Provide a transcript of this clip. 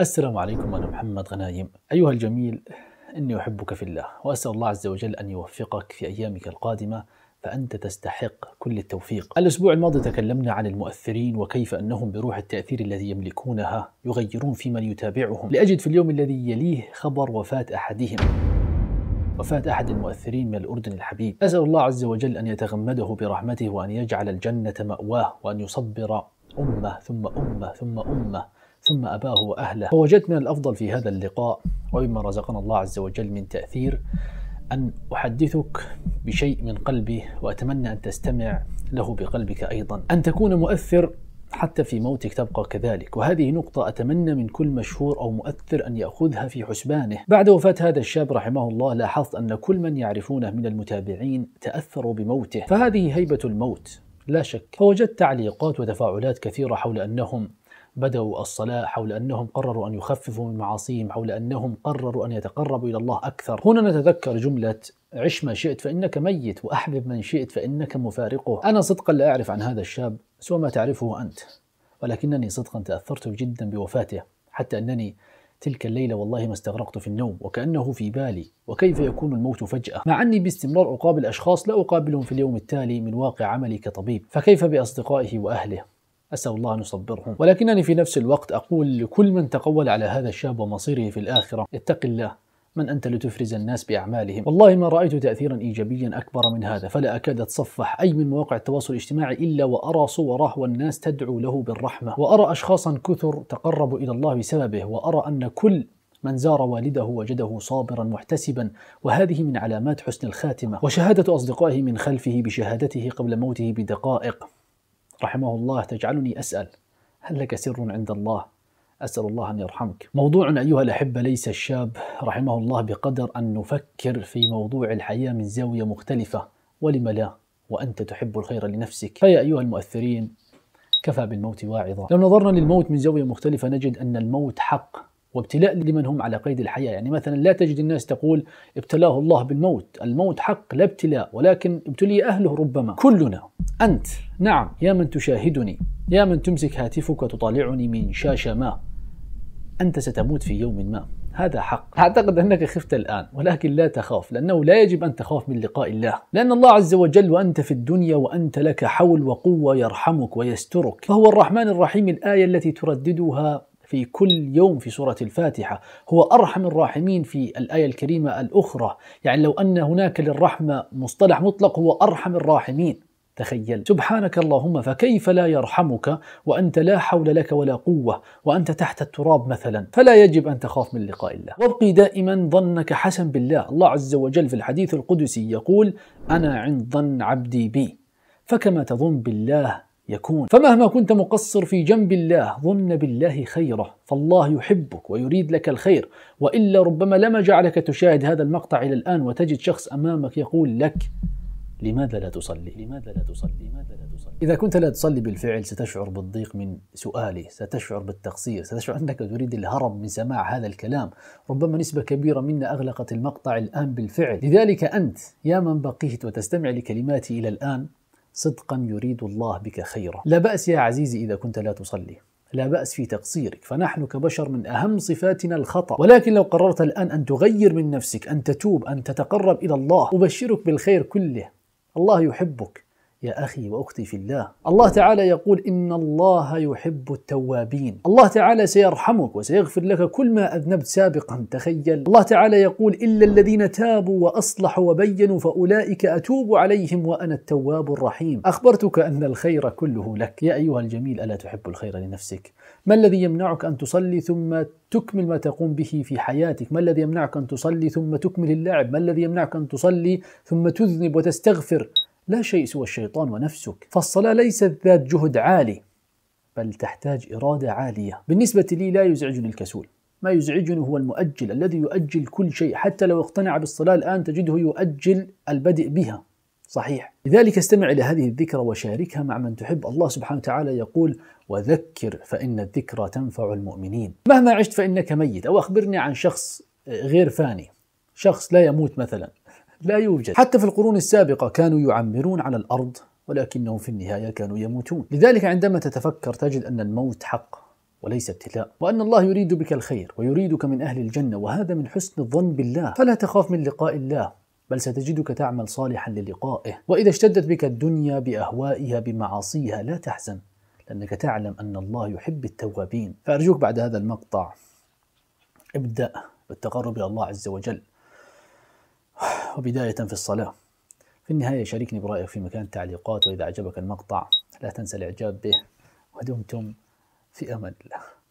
السلام عليكم أنا محمد غنايم أيها الجميل إني أحبك في الله وأسأل الله عز وجل أن يوفقك في أيامك القادمة فأنت تستحق كل التوفيق. الأسبوع الماضي تكلمنا عن المؤثرين وكيف أنهم بروح التأثير الذي يملكونها يغيرون في من يتابعهم. لأجد في اليوم الذي يليه خبر وفاة أحدهم. وفاة أحد المؤثرين من الأردن الحبيب أسأل الله عز وجل أن يتغمده برحمته وأن يجعل الجنة مأواه وأن يصبر أمة ثم أمة ثم أمة ثم أباه وأهله فوجدت من الأفضل في هذا اللقاء ومما رزقنا الله عز وجل من تأثير أن أحدثك بشيء من قلبي وأتمنى أن تستمع له بقلبك أيضا أن تكون مؤثر حتى في موتك تبقى كذلك وهذه نقطة أتمنى من كل مشهور أو مؤثر أن يأخذها في حسبانه بعد وفاة هذا الشاب رحمه الله لاحظت أن كل من يعرفونه من المتابعين تأثروا بموته فهذه هيبة الموت لا شك فوجدت تعليقات وتفاعلات كثيرة حول أنهم بدأوا الصلاة حول أنهم قرروا أن يخففوا من معاصيهم حول أنهم قرروا أن يتقربوا إلى الله أكثر هنا نتذكر جملة عش ما شئت فإنك ميت وأحبب من شئت فإنك مفارقه أنا صدقا لا أعرف عن هذا الشاب سوى ما تعرفه أنت ولكنني صدقا تأثرت جدا بوفاته حتى أنني تلك الليلة والله ما استغرقت في النوم وكأنه في بالي وكيف يكون الموت فجأة مع أني باستمرار أقابل أشخاص لا أقابلهم في اليوم التالي من واقع عملي كطبيب فكيف بأصدقائه وأهله أسأل الله أن يصبرهم ولكنني في نفس الوقت أقول لكل من تقول على هذا الشاب ومصيره في الآخرة اتق الله من أنت لتفرز الناس بأعمالهم والله ما رأيت تأثيرا إيجابيا أكبر من هذا فلا أكاد أتصفح أي من مواقع التواصل الاجتماعي إلا وأرى صوره والناس تدعو له بالرحمة وأرى أشخاصا كثر تقربوا إلى الله بسببه وأرى أن كل من زار والده وجده صابرا محتسبا وهذه من علامات حسن الخاتمة وشهادة أصدقائه من خلفه بشهادته قبل موته بدقائق رحمه الله تجعلني أسأل هل لك سر عند الله أسأل الله أن يرحمك موضوع أيها الأحبة ليس الشاب رحمه الله بقدر أن نفكر في موضوع الحياة من زاوية مختلفة ولم لا وأنت تحب الخير لنفسك فيا أيها المؤثرين كفى بالموت واعظا لو نظرنا للموت من زاوية مختلفة نجد أن الموت حق وابتلاء لمن هم على قيد الحياة يعني مثلا لا تجد الناس تقول ابتلاه الله بالموت الموت حق لا ابتلاء ولكن ابتلي أهله ربما كلنا أنت نعم يا من تشاهدني يا من تمسك هاتفك تطالعني من شاشة ما أنت ستموت في يوم ما هذا حق أعتقد أنك خفت الآن ولكن لا تخاف لأنه لا يجب أن تخاف من لقاء الله لأن الله عز وجل وأنت في الدنيا وأنت لك حول وقوة يرحمك ويسترك فهو الرحمن الرحيم الآية التي ترددها في كل يوم في سورة الفاتحة هو أرحم الراحمين في الآية الكريمة الأخرى يعني لو أن هناك للرحمة مصطلح مطلق هو أرحم الراحمين تخيل سبحانك اللهم فكيف لا يرحمك وأنت لا حول لك ولا قوة وأنت تحت التراب مثلا فلا يجب أن تخاف من لقاء الله وابقي دائما ظنك حسن بالله الله عز وجل في الحديث القدسي يقول أنا عند ظن عبدي بي فكما تظن بالله يكون فمهما كنت مقصر في جنب الله ظن بالله خيره فالله يحبك ويريد لك الخير والا ربما لما جعلك تشاهد هذا المقطع الى الان وتجد شخص امامك يقول لك لماذا لا تصلي؟ لماذا لا تصلي؟ لماذا لا تصلي؟ إذا كنت لا تصلي بالفعل ستشعر بالضيق من سؤالي، ستشعر بالتقصير، ستشعر أنك تريد الهرب من سماع هذا الكلام، ربما نسبة كبيرة منا أغلقت المقطع الآن بالفعل، لذلك أنت يا من بقيت وتستمع لكلماتي إلى الآن صدقا يريد الله بك خيرا لا بأس يا عزيزي إذا كنت لا تصلي لا بأس في تقصيرك فنحن كبشر من أهم صفاتنا الخطأ ولكن لو قررت الآن أن تغير من نفسك أن تتوب أن تتقرب إلى الله أبشرك بالخير كله الله يحبك يا أخي وأختي في الله الله تعالى يقول إن الله يحب التوابين الله تعالى سيرحمك وسيغفر لك كل ما أذنبت سابقا تخيل الله تعالى يقول إلا الذين تابوا وأصلحوا وبينوا فأولئك أتوب عليهم وأنا التواب الرحيم أخبرتك أن الخير كله لك يا أيها الجميل ألا تحب الخير لنفسك ما الذي يمنعك أن تصلي ثم تكمل ما تقوم به في حياتك ما الذي يمنعك أن تصلي ثم تكمل اللعب ما الذي يمنعك أن تصلي ثم تذنب وتستغفر لا شيء سوى الشيطان ونفسك فالصلاة ليست ذات جهد عالي بل تحتاج إرادة عالية بالنسبة لي لا يزعجني الكسول ما يزعجني هو المؤجل الذي يؤجل كل شيء حتى لو اقتنع بالصلاة الآن تجده يؤجل البدء بها صحيح لذلك استمع إلى هذه الذكرى وشاركها مع من تحب الله سبحانه وتعالى يقول وذكر فإن الذكرى تنفع المؤمنين مهما عشت فإنك ميت أو أخبرني عن شخص غير فاني شخص لا يموت مثلا لا يوجد حتى في القرون السابقة كانوا يعمرون على الأرض ولكنهم في النهاية كانوا يموتون لذلك عندما تتفكر تجد أن الموت حق وليس ابتلاء وأن الله يريد بك الخير ويريدك من أهل الجنة وهذا من حسن الظن بالله فلا تخاف من لقاء الله بل ستجدك تعمل صالحا للقائه وإذا اشتدت بك الدنيا بأهوائها بمعاصيها لا تحزن لأنك تعلم أن الله يحب التوابين فأرجوك بعد هذا المقطع ابدأ بالتقرب إلى الله عز وجل وبداية في الصلاة في النهاية شاركني برأيك في مكان التعليقات وإذا أعجبك المقطع لا تنسى الإعجاب به ودمتم في أمان الله